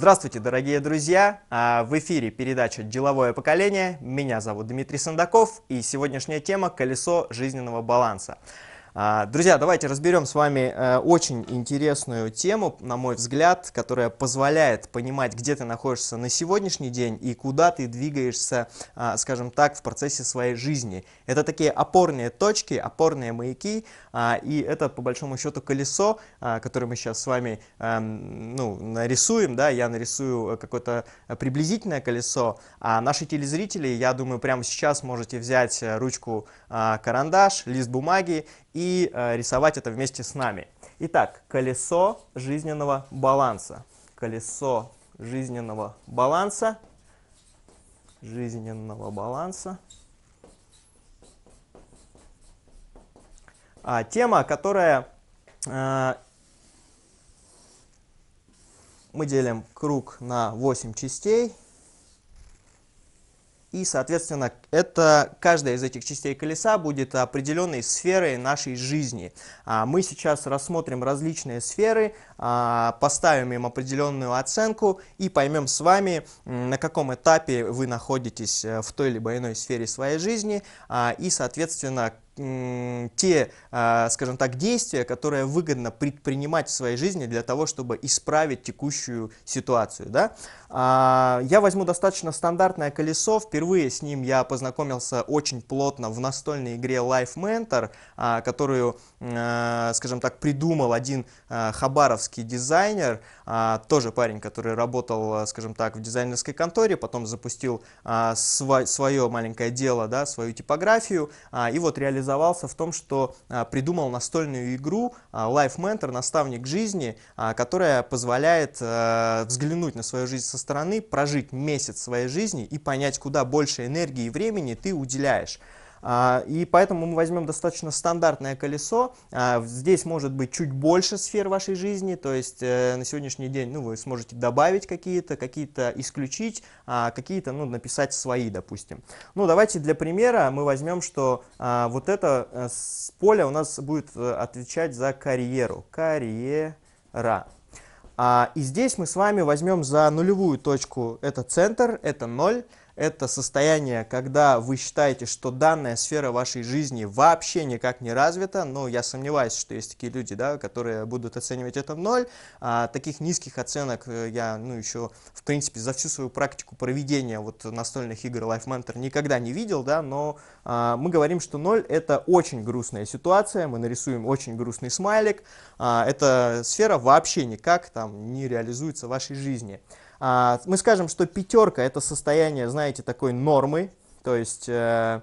Здравствуйте, дорогие друзья! А, в эфире передача «Деловое поколение». Меня зовут Дмитрий Сандаков, и сегодняшняя тема – колесо жизненного баланса. А, друзья, давайте разберем с вами э, очень интересную тему, на мой взгляд, которая позволяет понимать, где ты находишься на сегодняшний день и куда ты двигаешься, а, скажем так, в процессе своей жизни. Это такие опорные точки, опорные маяки, а, и это, по большому счету, колесо, которое мы сейчас с вами эм, ну, нарисуем. Да? Я нарисую э, какое-то э, приблизительное колесо, а наши телезрители, я думаю, прямо сейчас можете взять ручку, карандаш, лист бумаги, и э, рисовать это вместе с нами. Итак, колесо жизненного баланса. Колесо жизненного баланса. Жизненного баланса. А, тема, которая... Э, мы делим круг на 8 частей. И, соответственно, это каждая из этих частей колеса будет определенной сферой нашей жизни. А, мы сейчас рассмотрим различные сферы, а, поставим им определенную оценку и поймем с вами, на каком этапе вы находитесь э, в той либо иной сфере своей жизни а, и, соответственно, те, а, скажем так, действия, которые выгодно предпринимать в своей жизни для того, чтобы исправить текущую ситуацию. Да? А, я возьму достаточно стандартное колесо. Впервые с ним я познакомился очень плотно в настольной игре Life Mentor, а, которую, скажем так, придумал один хабаровский дизайнер, тоже парень, который работал, скажем так, в дизайнерской конторе, потом запустил свое маленькое дело, да, свою типографию, и вот реализовал реализовался в том, что а, придумал настольную игру а, Life Mentor, наставник жизни, а, которая позволяет э, взглянуть на свою жизнь со стороны, прожить месяц своей жизни и понять, куда больше энергии и времени ты уделяешь. А, и поэтому мы возьмем достаточно стандартное колесо. А, здесь может быть чуть больше сфер вашей жизни, то есть э, на сегодняшний день ну, вы сможете добавить какие-то, какие-то исключить, а, какие-то ну, написать свои, допустим. Ну, давайте для примера мы возьмем, что вот это э, поле у нас будет э, отвечать за карьеру. Карьера. И здесь мы с вами возьмем за нулевую точку это центр, это ноль это состояние, когда вы считаете, что данная сфера вашей жизни вообще никак не развита, но ну, я сомневаюсь, что есть такие люди, да, которые будут оценивать это в ноль, а таких низких оценок э, я, ну, еще, в принципе, за всю свою практику проведения вот настольных игр Life Mentor никогда не видел, да, но а, мы говорим, что ноль это очень грустная ситуация, мы нарисуем очень грустный смайлик, а, эта сфера вообще никак там не реализуется в вашей жизни. А, мы скажем, что пятерка – это состояние, знаете, такой нормы, то есть, э,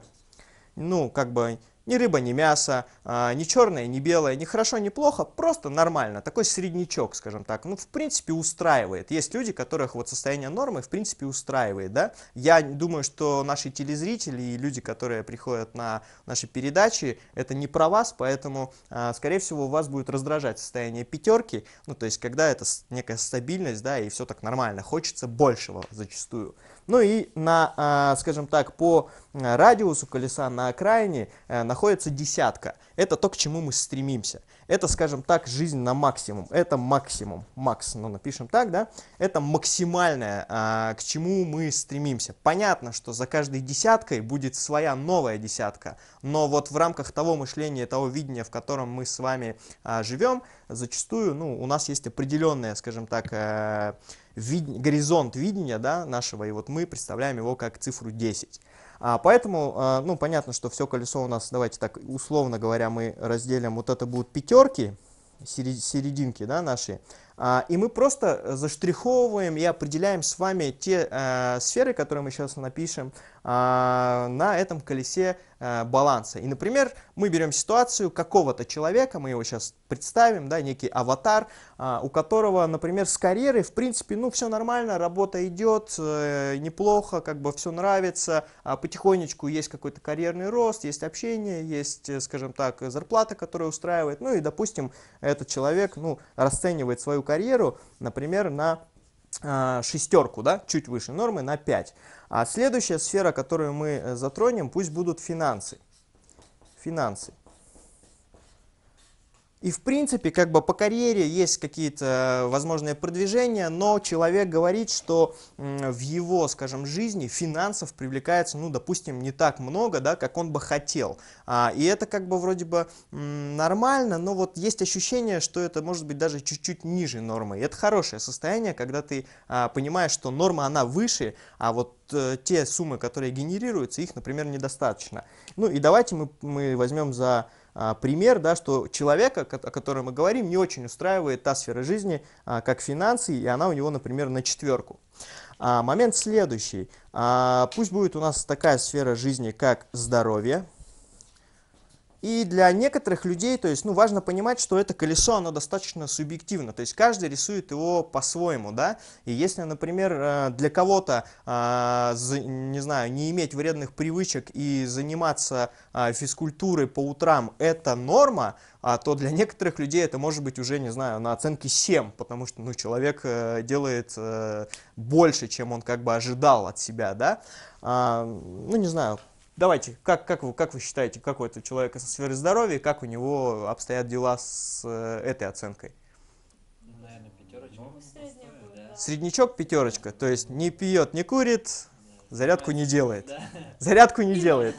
ну, как бы ни рыба, ни мясо, а, ни черное, ни белое, ни хорошо, ни плохо, просто нормально. Такой среднячок, скажем так. Ну, в принципе, устраивает. Есть люди, которых вот состояние нормы, в принципе, устраивает, да. Я думаю, что наши телезрители и люди, которые приходят на наши передачи, это не про вас, поэтому, а, скорее всего, у вас будет раздражать состояние пятерки. Ну, то есть, когда это некая стабильность, да, и все так нормально. Хочется большего зачастую. Ну и на, а, скажем так, по а, радиусу колеса на окраине э, находится десятка. Это то, к чему мы стремимся. Это, скажем так, жизнь на максимум. Это максимум. Макс, ну напишем так, да? Это максимальное, а, к чему мы стремимся. Понятно, что за каждой десяткой будет своя новая десятка. Но вот в рамках того мышления, того видения, в котором мы с вами живем, зачастую ну, у нас есть определенная, скажем так, э, вид, горизонт видения да, нашего, и вот мы представляем его как цифру 10. А, поэтому, а, ну, понятно, что все колесо у нас, давайте так, условно говоря, мы разделим, вот это будут пятерки, серединки да, наши, а, и мы просто заштриховываем и определяем с вами те а, сферы, которые мы сейчас напишем а, на этом колесе Э, баланса. И, например, мы берем ситуацию какого-то человека, мы его сейчас представим, да, некий аватар, а, у которого, например, с карьерой, в принципе, ну, все нормально, работа идет, э, неплохо, как бы все нравится, а потихонечку есть какой-то карьерный рост, есть общение, есть, э, скажем так, зарплата, которая устраивает, ну, и, допустим, этот человек, ну, расценивает свою карьеру, например, на а, шестерку, да, чуть выше нормы, на 5. А следующая сфера, которую мы э, затронем, пусть будут финансы. Финансы. И в принципе, как бы по карьере есть какие-то э, возможные продвижения, но человек говорит, что в его, скажем, жизни финансов привлекается, ну, допустим, не так много, да, как он бы хотел. А, и это как бы вроде бы нормально, но вот есть ощущение, что это может быть даже чуть-чуть ниже нормы. И это хорошее состояние, когда ты а, понимаешь, что норма, она выше, а вот э, те суммы, которые генерируются, их, например, недостаточно. Ну и давайте мы, мы возьмем за а, пример, да, что человека, о котором мы говорим, не очень устраивает та сфера жизни, а, как финансы, и она у него, например, на четверку. А, момент следующий. Пусть будет у нас такая сфера жизни, как здоровье, и для некоторых людей, то есть, ну, важно понимать, что это колесо, оно достаточно субъективно, то есть каждый рисует его по-своему, да, и если, например, э, для кого-то, э, не знаю, не иметь вредных привычек и заниматься э, физкультурой по утрам – это норма, а, то для некоторых людей это может быть уже, не знаю, на оценке 7, потому что, ну, человек делает больше, чем он как бы ожидал от себя, да, а, ну, не знаю, Давайте, как, как, вы, как вы считаете, как у этого человека со сферы здоровья, как у него обстоят дела с э, этой оценкой? Ну, Наверное, пятерочка. Ну, да. Среднячок пятерочка, то есть не пьет, не курит, зарядку не делает. Зарядку не делает.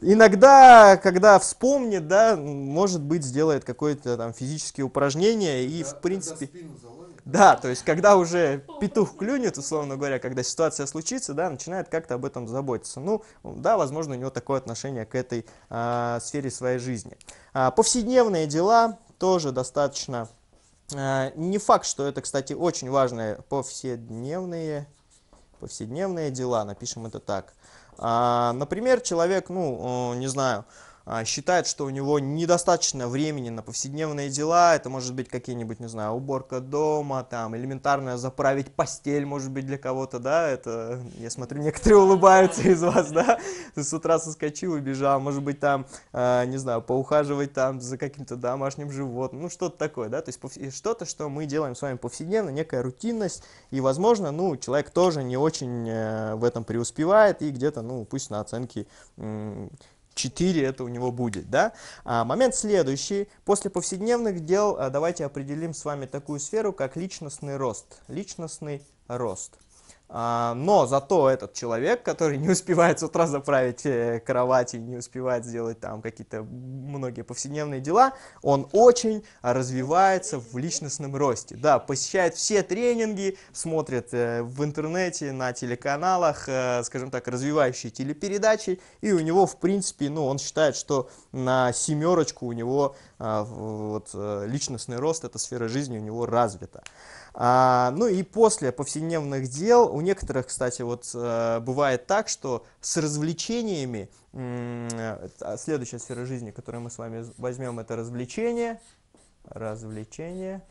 Иногда, когда вспомнит, да, может быть, сделает какое-то там физические упражнения и, в принципе... спину да, то есть, когда уже петух клюнет, условно говоря, когда ситуация случится, да, начинает как-то об этом заботиться. Ну, да, возможно, у него такое отношение к этой а, сфере своей жизни. А, повседневные дела тоже достаточно... А, не факт, что это, кстати, очень важные повседневные, повседневные дела, напишем это так. А, например, человек, ну, не знаю а, считает, что у него недостаточно времени на повседневные дела, это может быть какие-нибудь, не знаю, уборка дома, там, элементарно заправить постель, может быть, для кого-то, да, это, я смотрю, некоторые улыбаются из вас, да, ты с утра соскочил, убежал, может быть, там, а, не знаю, поухаживать там за каким-то домашним животным, ну, что-то такое, да, то есть что-то, что мы делаем с вами повседневно, некая рутинность, и, возможно, ну, человек тоже не очень э, в этом преуспевает и где-то, ну, пусть на оценке 4 это у него будет, да? А, момент следующий. После повседневных дел а, давайте определим с вами такую сферу, как личностный рост. Личностный рост. А, но зато этот человек, который не успевает с утра заправить э, кровать и не успевает сделать там какие-то многие повседневные дела, он очень развивается в личностном росте. Да, посещает все тренинги, смотрит э, в интернете, на телеканалах, э, скажем так, развивающие телепередачи, и у него, в принципе, ну, он считает, что на семерочку у него а, вот, личностный рост, эта сфера жизни у него развита. А, ну и после повседневных дел, у некоторых, кстати, вот э, бывает так, что с развлечениями, э, а, следующая сфера жизни, которую мы с вами возьмем, это развлечение, развлечение,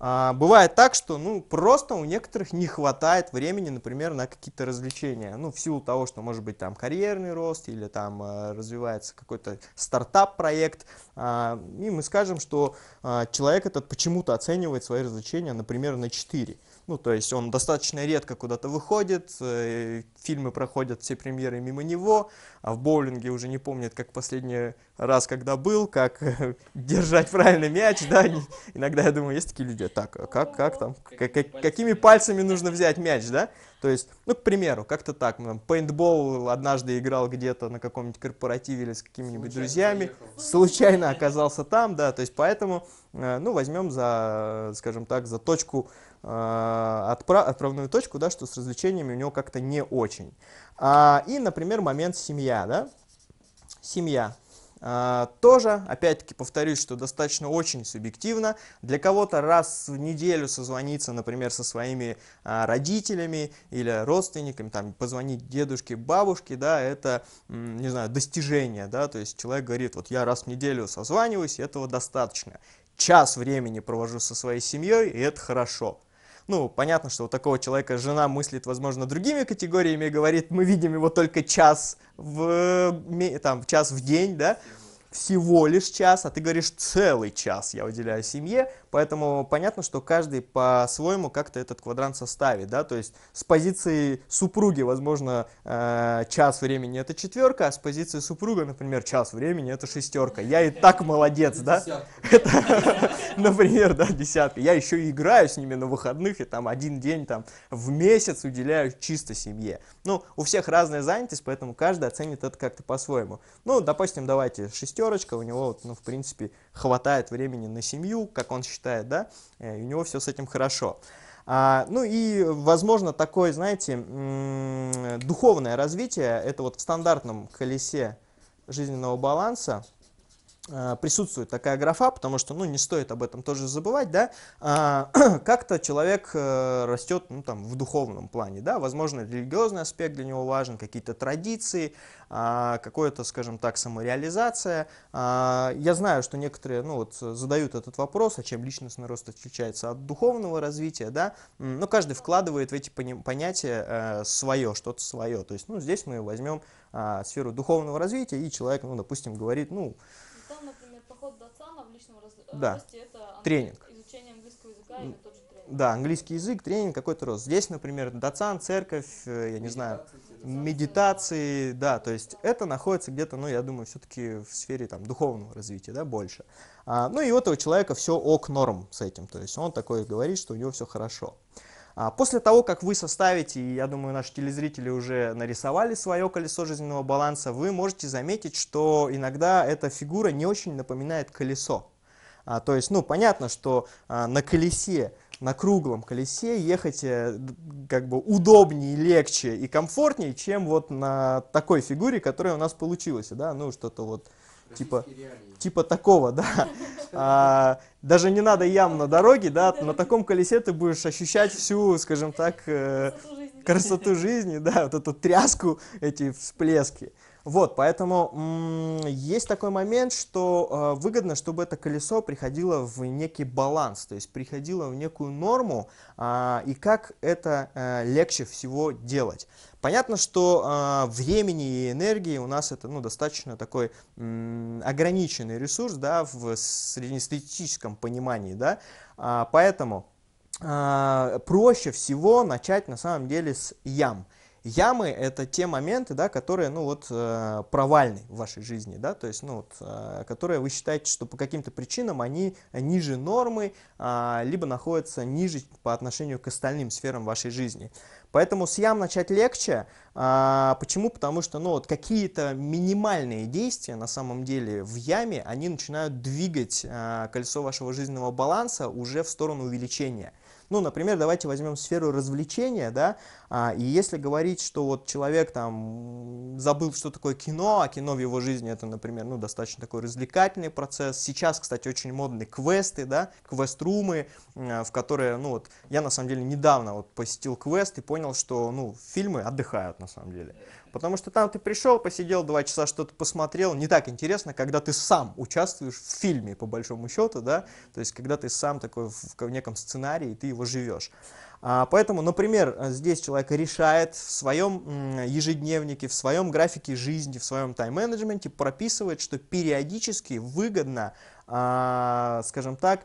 а, бывает так, что ну, просто у некоторых не хватает времени, например, на какие-то развлечения. Ну, в силу того, что может быть там карьерный рост или там а, развивается какой-то стартап-проект. А, и мы скажем, что а, человек этот почему-то оценивает свои развлечения, например, на 4. Ну, то есть он достаточно редко куда-то выходит, э, фильмы проходят все премьеры мимо него, а в боулинге уже не помнит, как последний раз, когда был, как держать правильно мяч, да, иногда я думаю, есть такие люди, а так, а как, как там, как, как, какими пальцами нужно взять мяч, да, то есть, ну, к примеру, как-то так, ну, там, пейнтбол однажды играл где-то на каком-нибудь корпоративе или с какими-нибудь друзьями, случайно оказался там, да, то есть, поэтому, э, ну, возьмем за, скажем так, за точку Э, отправ, отправную точку, да, что с развлечениями у него как-то не очень. А, и, например, момент семья, да, семья. А, тоже, опять-таки повторюсь, что достаточно очень субъективно. Для кого-то раз в неделю созвониться, например, со своими а, родителями или родственниками, там, позвонить дедушке, бабушке, да, это, не знаю, достижение, да, то есть человек говорит, вот я раз в неделю созваниваюсь, этого достаточно. Час времени провожу со своей семьей, и это хорошо. Ну, понятно, что у такого человека жена мыслит, возможно, другими категориями, говорит, мы видим его только час в, там, час в день, да, всего лишь час, а ты говоришь целый час я уделяю семье, поэтому понятно, что каждый по-своему как-то этот квадрант составит, да, то есть с позиции супруги, возможно, э, час времени это четверка, а с позиции супруга, например, час времени это шестерка, я и так молодец, да, это, например, да, десятка, я еще играю с ними на выходных, и там один день там в месяц уделяю чисто семье, ну, у всех разная занятость, поэтому каждый оценит это как-то по-своему, ну, допустим, давайте шестерка, шестерочка, у него, ну, в принципе, хватает времени на семью, как он считает, да, э, и у него все с этим хорошо. А, ну и, возможно, такое, знаете, духовное развитие, это вот в стандартном колесе жизненного баланса, а, присутствует такая графа, потому что, ну, не стоит об этом тоже забывать, да, а, как-то человек э, растет, ну, там, в духовном плане, да, возможно, религиозный аспект для него важен, какие-то традиции, а, какое-то, скажем так, самореализация. А, я знаю, что некоторые, ну, вот, задают этот вопрос, а чем личностный рост отличается от духовного развития, да, но ну, каждый вкладывает в эти понятия э, свое, что-то свое, то есть, ну, здесь мы возьмем а, сферу духовного развития, и человек, ну, допустим, говорит, ну, да. это тренинг. изучение английского языка или тот же тренинг? Да, английский язык, тренинг, какой-то рост. Здесь, например, доцент, церковь, я не знаю, медитации, да, то есть это находится где-то, ну, я думаю, все-таки в сфере там духовного развития, да, больше. А, ну и у этого человека все ок норм с этим, то есть он такой говорит, что у него все хорошо. А после того, как вы составите, и я думаю, наши телезрители уже нарисовали свое колесо жизненного баланса, вы можете заметить, что иногда эта фигура не очень напоминает колесо. А, то есть, ну, понятно, что а, на колесе, на круглом колесе ехать э, как бы удобнее, легче и комфортнее, чем вот на такой фигуре, которая у нас получилась, да, ну, что-то вот типа, типа такого, да. А, даже не надо ям на дороге, да, на таком колесе ты будешь ощущать всю, скажем так, э, красоту жизни да, вот эту тряску, эти всплески. Вот, поэтому есть такой момент, что э, выгодно, чтобы это колесо приходило в некий баланс, то есть приходило в некую норму, э, и как это э, легче всего делать. Понятно, что э, времени и энергии у нас это ну, достаточно такой э, ограниченный ресурс да, в среднестатистическом понимании, да, э, поэтому э, проще всего начать на самом деле с ям – Ямы — это те моменты, да, которые, ну вот, э, провальны в вашей жизни, да, то есть, ну вот, э, которые вы считаете, что по каким-то причинам они ниже нормы, а, либо находятся ниже по отношению к остальным сферам вашей жизни. Поэтому с ям начать легче. А, почему? Потому что ну, вот какие-то минимальные действия на самом деле в яме, они начинают двигать а, колесо вашего жизненного баланса уже в сторону увеличения. Ну, например, давайте возьмем сферу развлечения, да, а, и если говорить, что вот человек там забыл, что такое кино, а кино в его жизни это, например, ну, достаточно такой развлекательный процесс. Сейчас, кстати, очень модны квесты, да, квест-румы, в которые, ну, вот, я на самом деле недавно вот посетил квест и понял, что, ну, фильмы отдыхают на самом деле. Потому что там ты пришел, посидел два часа, что-то посмотрел. Не так интересно, когда ты сам участвуешь в фильме, по большому счету, да? То есть, когда ты сам такой в, в неком сценарии, и ты его живешь. А, поэтому, например, э, здесь человек решает в своем ежедневнике, в своем графике жизни, в своем тайм-менеджменте прописывает, что периодически выгодно, а, скажем так,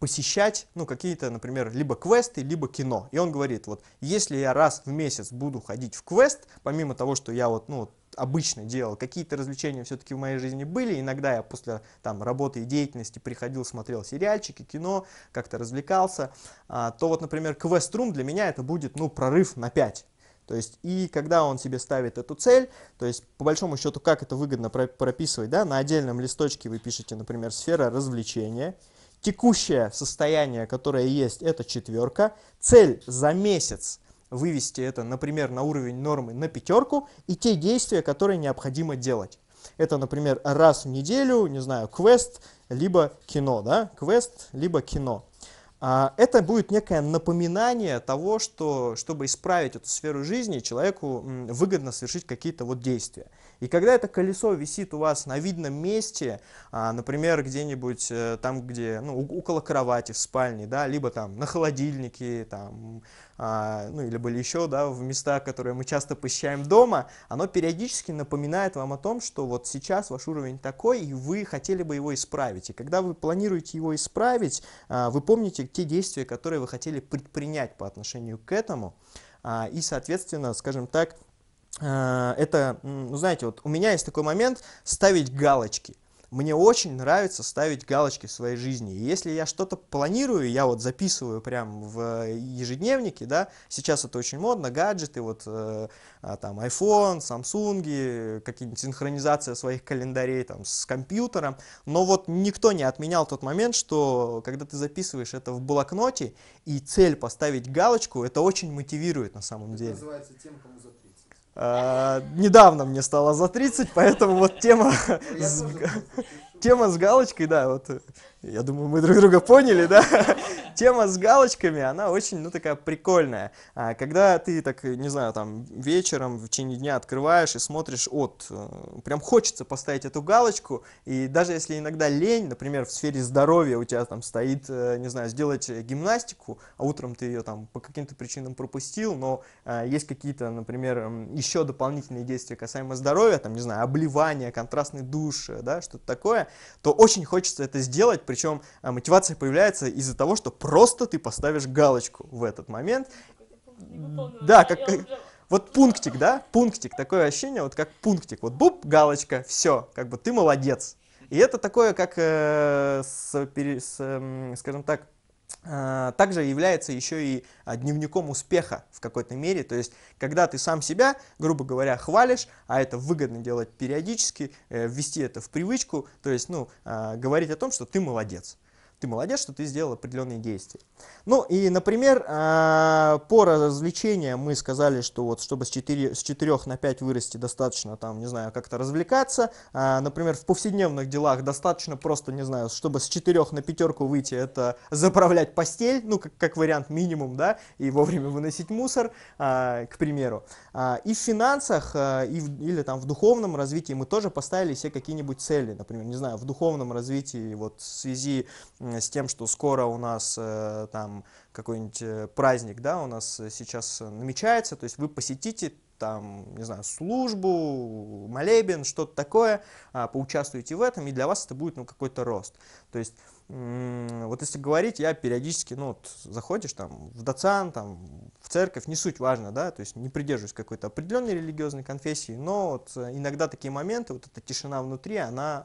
посещать, ну, какие-то, например, либо квесты, либо кино. И он говорит, вот, если я раз в месяц буду ходить в квест, помимо того, что я вот, ну, обычно делал. Какие-то развлечения все-таки в моей жизни были. Иногда я после там, работы и деятельности приходил, смотрел сериальчики, кино, как-то развлекался. А, то вот, например, квест-рум для меня это будет ну, прорыв на 5. То есть, и когда он себе ставит эту цель, то есть, по большому счету, как это выгодно прописывать, да, на отдельном листочке вы пишете, например, сфера развлечения, текущее состояние, которое есть, это четверка, цель за месяц вывести это, например, на уровень нормы на пятерку и те действия, которые необходимо делать. Это, например, раз в неделю, не знаю, квест, либо кино, да, квест, либо кино. А, это будет некое напоминание того, что, чтобы исправить эту сферу жизни, человеку выгодно совершить какие-то вот действия. И когда это колесо висит у вас на видном месте, а, например, где-нибудь э, там, где, ну, около кровати, в спальне, да, либо там на холодильнике, там, а, ну, или были еще, да, в места, которые мы часто посещаем дома, оно периодически напоминает вам о том, что вот сейчас ваш уровень такой, и вы хотели бы его исправить. И когда вы планируете его исправить, а, вы помните те действия, которые вы хотели предпринять по отношению к этому, и, соответственно, скажем так, Э, это, ну, знаете, вот у меня есть такой момент ставить галочки. Мне очень нравится ставить галочки в своей жизни. И если я что-то планирую, я вот записываю прям в э, ежедневнике, да, сейчас это очень модно, гаджеты, вот э, а, там iPhone, Samsung, какие-нибудь синхронизация своих календарей там с компьютером, но вот никто не отменял тот момент, что когда ты записываешь это в блокноте и цель поставить галочку, это очень мотивирует на самом это деле. называется тем, кому а, недавно мне стало за 30, поэтому вот тема с, тема с галочкой, да, вот э, я думаю, мы друг друга поняли, да? тема с галочками, она очень, ну, такая прикольная. А, когда ты, так, не знаю, там, вечером, в течение дня открываешь и смотришь, от, э, прям хочется поставить эту галочку, и даже если иногда лень, например, в сфере здоровья у тебя там стоит, э, не знаю, сделать гимнастику, а утром ты ее там по каким-то причинам пропустил, но э, есть какие-то, например, еще дополнительные действия касаемо здоровья, там, не знаю, обливание, контрастный душ, да, что-то такое, то очень хочется это сделать, причем мотивация появляется из-за того, что Просто ты поставишь галочку в этот момент. Да, как, вот пунктик, да, пунктик, такое ощущение, вот как пунктик, вот буп, галочка, все, как бы ты молодец. И это такое, как, э, с, с, эм, скажем так, а, также является еще и а, дневником успеха в какой-то мере, то есть, когда ты сам себя, грубо говоря, хвалишь, а это выгодно делать периодически, э, ввести это в привычку, то есть, ну, а, говорить о том, что ты молодец ты молодец, что ты сделал определенные действия. Ну и, например, а, по развлечениям мы сказали, что вот чтобы с 4, с 4 на 5 вырасти, достаточно там, не знаю, как-то развлекаться. А, например, в повседневных делах достаточно просто, не знаю, чтобы с 4 на пятерку выйти, это заправлять постель, ну как, как вариант минимум, да, и вовремя выносить мусор, а, к примеру. И в финансах, и в, или там в духовном развитии мы тоже поставили себе какие-нибудь цели, например, не знаю, в духовном развитии вот в связи с тем, что скоро у нас э, там какой-нибудь э, праздник, да, у нас сейчас намечается, то есть вы посетите там, не знаю, службу, молебен, что-то такое, а, поучаствуйте в этом, и для вас это будет, ну, какой-то рост. То есть, вот если говорить, я периодически, ну, вот заходишь там в доцан, там, в церковь, не суть важно, да, то есть не придерживаюсь какой-то определенной религиозной конфессии, но вот э, иногда такие моменты, вот эта тишина внутри, она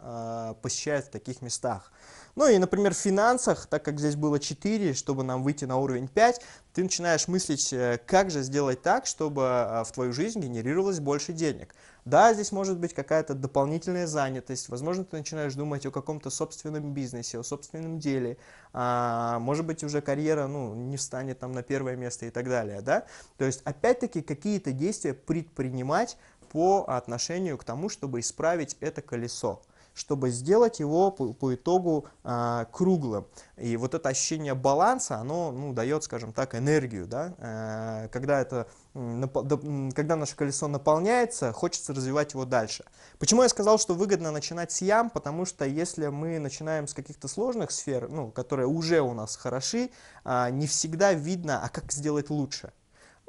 э, посещает в таких местах. Ну и, например, в финансах, так как здесь было 4, чтобы нам выйти на уровень 5, ты начинаешь мыслить, э, как же сделать так, чтобы э, в твою жизнь генерировалось больше денег. Да, здесь может быть какая-то дополнительная занятость, возможно, ты начинаешь думать о каком-то собственном бизнесе, о собственном деле, а, может быть, уже карьера ну, не встанет там на первое место и так далее, да? То есть, опять-таки, какие-то действия предпринимать по отношению к тому, чтобы исправить это колесо чтобы сделать его по, по итогу э, круглым. И вот это ощущение баланса, оно ну, дает, скажем так, энергию. Да? Э, когда, это, когда наше колесо наполняется, хочется развивать его дальше. Почему я сказал, что выгодно начинать с ям? Потому что если мы начинаем с каких-то сложных сфер, ну, которые уже у нас хороши, э, не всегда видно, а как сделать лучше.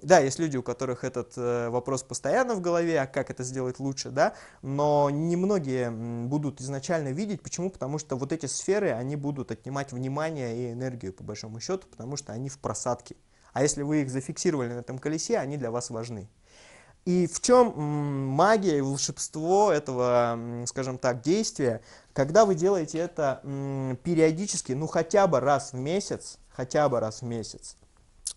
Да, есть люди, у которых этот э, вопрос постоянно в голове, а как это сделать лучше, да, но немногие будут изначально видеть, почему, потому что вот эти сферы, они будут отнимать внимание и энергию, по большому счету, потому что они в просадке. А если вы их зафиксировали на этом колесе, они для вас важны. И в чем магия и волшебство этого, скажем так, действия? Когда вы делаете это периодически, ну хотя бы раз в месяц, хотя бы раз в месяц,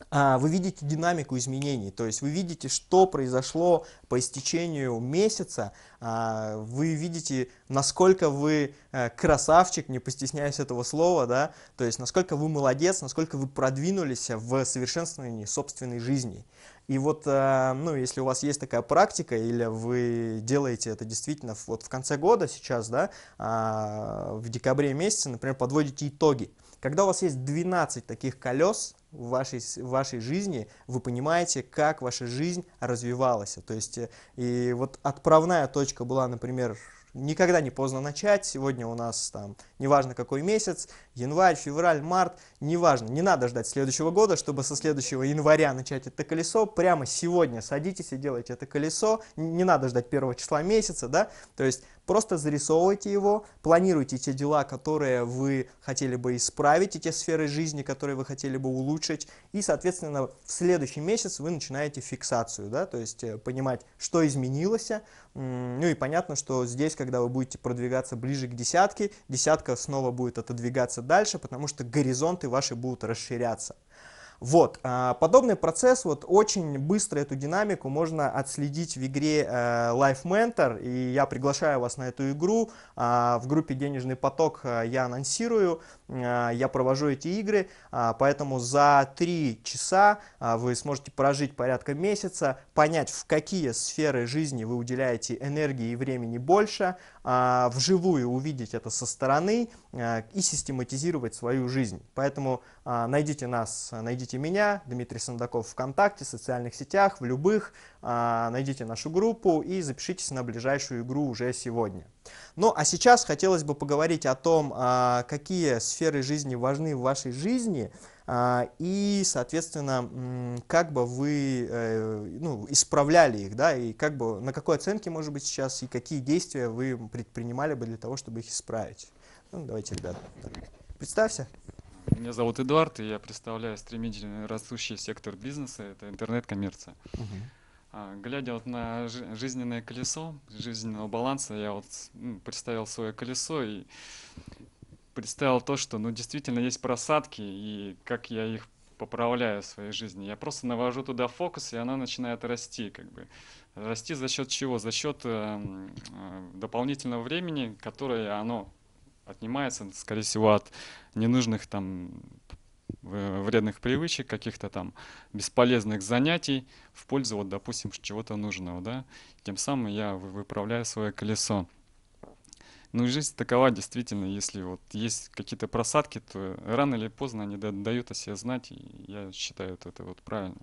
а, вы видите динамику изменений, то есть вы видите, что произошло по истечению месяца, а, вы видите, насколько вы э, красавчик, не постесняюсь этого слова, да, то есть насколько вы молодец, насколько вы продвинулись в совершенствовании собственной жизни. И вот, э, ну, если у вас есть такая практика, или вы делаете это действительно вот в конце года сейчас, да, а, в декабре месяце, например, подводите итоги, когда у вас есть 12 таких колес, в вашей, в вашей жизни, вы понимаете, как ваша жизнь развивалась. То есть, э, и вот отправная точка была, например, никогда не поздно начать. Сегодня у нас там, неважно какой месяц, январь, февраль, март, неважно. Не надо ждать следующего года, чтобы со следующего января начать это колесо. Прямо сегодня садитесь и делайте это колесо. Не надо ждать первого числа месяца, да. То есть Просто зарисовывайте его, планируйте те дела, которые вы хотели бы исправить, и те сферы жизни, которые вы хотели бы улучшить, и, соответственно, в следующий месяц вы начинаете фиксацию, да, то есть э, понимать, что изменилось, э, ну и понятно, что здесь, когда вы будете продвигаться ближе к десятке, десятка снова будет отодвигаться дальше, потому что горизонты ваши будут расширяться. Вот, а, подобный процесс, вот очень быстро эту динамику можно отследить в игре э, Life Mentor, и я приглашаю вас на эту игру, а, в группе «Денежный поток» э, я анонсирую, а, я провожу эти игры, а, поэтому за 3 часа а, вы сможете прожить порядка месяца, понять, в какие сферы жизни вы уделяете энергии и времени больше, вживую увидеть это со стороны и систематизировать свою жизнь. Поэтому найдите нас, найдите меня, Дмитрий Сандаков, ВКонтакте, в социальных сетях, в любых, найдите нашу группу и запишитесь на ближайшую игру уже сегодня. Ну а сейчас хотелось бы поговорить о том, а, какие сферы жизни важны в вашей жизни а, и, соответственно, как бы вы э, ну, исправляли их, да, и как бы на какой оценке, может быть, сейчас, и какие действия вы предпринимали бы для того, чтобы их исправить. Ну, давайте, ребята, представься. Меня зовут Эдуард, и я представляю стремительно растущий сектор бизнеса, это интернет-коммерция. Угу. А, глядя вот на жизненное колесо, жизненного баланса, я вот ну, представил свое колесо и представил то, что ну, действительно есть просадки и как я их поправляю в своей жизни. Я просто навожу туда фокус, и она начинает расти. Как бы. Расти за счет чего? За счет э, э, дополнительного времени, которое оно отнимается, скорее всего, от ненужных там Э, вредных привычек, каких-то там бесполезных занятий в пользу, вот, допустим, чего-то нужного, да. Тем самым я выправляю свое колесо. Ну и жизнь такова действительно, если вот есть какие-то просадки, то рано или поздно они дают о себе знать, и я считаю это вот правильно.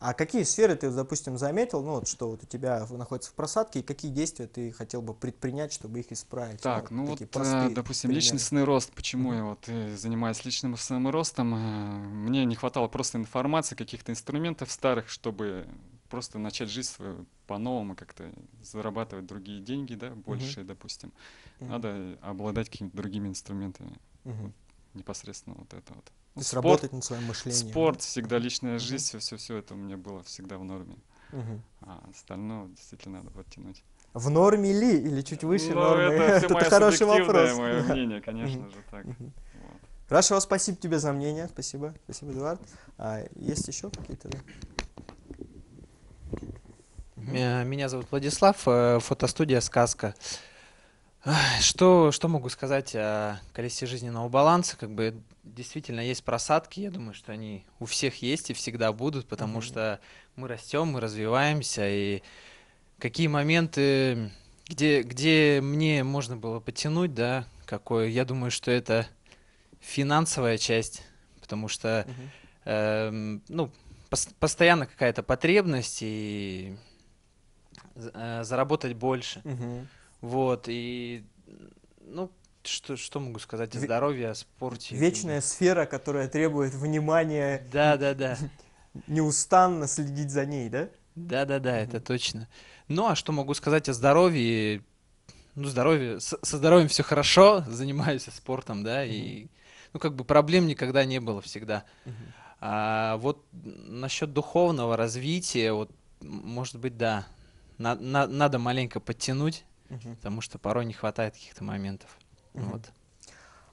А какие сферы ты, допустим, заметил, ну вот что вот у тебя находится в просадке, и какие действия ты хотел бы предпринять, чтобы их исправить? Так, ну, ну вот, простые, э, допустим, примеры. личностный рост. Почему угу. я вот э, занимаюсь личным ростом, э, Мне не хватало просто информации, каких-то инструментов старых, чтобы просто начать жизнь свою по-новому, как-то зарабатывать другие деньги, да, большие, угу. допустим. Угу. Надо обладать какими-то другими инструментами. Угу. Вот, непосредственно вот это вот. Спорт, работать над своим мышлением. Спорт, всегда личная жизнь, все, все, все это у меня было всегда в норме. А остальное действительно надо подтянуть. В норме ли или чуть выше Но ну, нормы? Это, это хороший вопрос. мое мнение, конечно же, так. Вот. Хорошо, спасибо тебе за мнение. Спасибо. Спасибо, Эдуард. А, есть еще какие-то? Э, меня зовут Владислав, э, фотостудия «Сказка». Что, что могу сказать о колесе жизненного баланса? Как бы действительно есть просадки, я думаю, что они у всех есть и всегда будут, потому mm-hmm. что мы растем, мы развиваемся, и какие моменты, где, где мне можно было потянуть, да, какой, я думаю, что это финансовая часть, потому что, mm-hmm. э, ну, пос- постоянно какая-то потребность и э, заработать больше. Mm-hmm вот, и, ну, что, что могу сказать о здоровье, о спорте? Вечная сфера, которая требует внимания. Да, да, да. Неустанно следить за ней, да? Да, да, да, это точно. Ну, а что могу сказать о здоровье? Ну, здоровье, со здоровьем все хорошо, занимаюсь спортом, да, и, ну, как бы проблем никогда не было всегда. А вот насчет духовного развития, вот, может быть, да, на, на, надо маленько подтянуть угу. потому что порой не хватает каких-то моментов. Угу. Вот.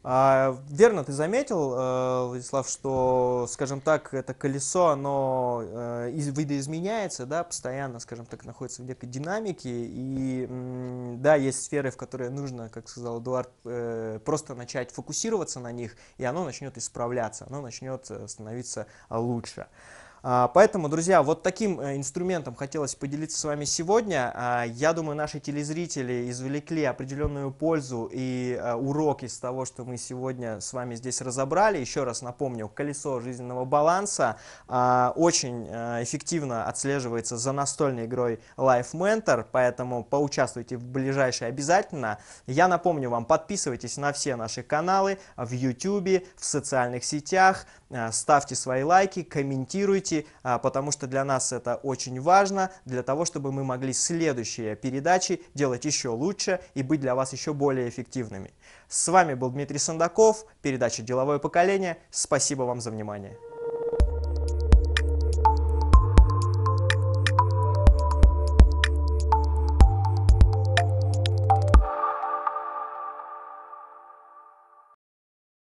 А, верно, ты заметил, э, Владислав, что, скажем так, это колесо, оно э, из, видоизменяется, да, постоянно, скажем так, находится в некой динамике, и да, есть сферы, в которые нужно, как сказал Эдуард, э, просто начать фокусироваться на них, и оно начнет исправляться, оно начнет становиться лучше. А, поэтому, друзья, вот таким э, инструментом хотелось поделиться с вами сегодня. А, я думаю, наши телезрители извлекли определенную пользу и э, урок из того, что мы сегодня с вами здесь разобрали. Еще раз напомню, колесо жизненного баланса а, очень э, эффективно отслеживается за настольной игрой Life Mentor, поэтому поучаствуйте в ближайшей обязательно. Я напомню вам, подписывайтесь на все наши каналы в YouTube, в социальных сетях, ставьте свои лайки, комментируйте подписки, а, потому что для нас это очень важно, для того, чтобы мы могли следующие передачи делать еще лучше и быть для вас еще более эффективными. С вами был Дмитрий Сандаков, передача «Деловое поколение». Спасибо вам за внимание.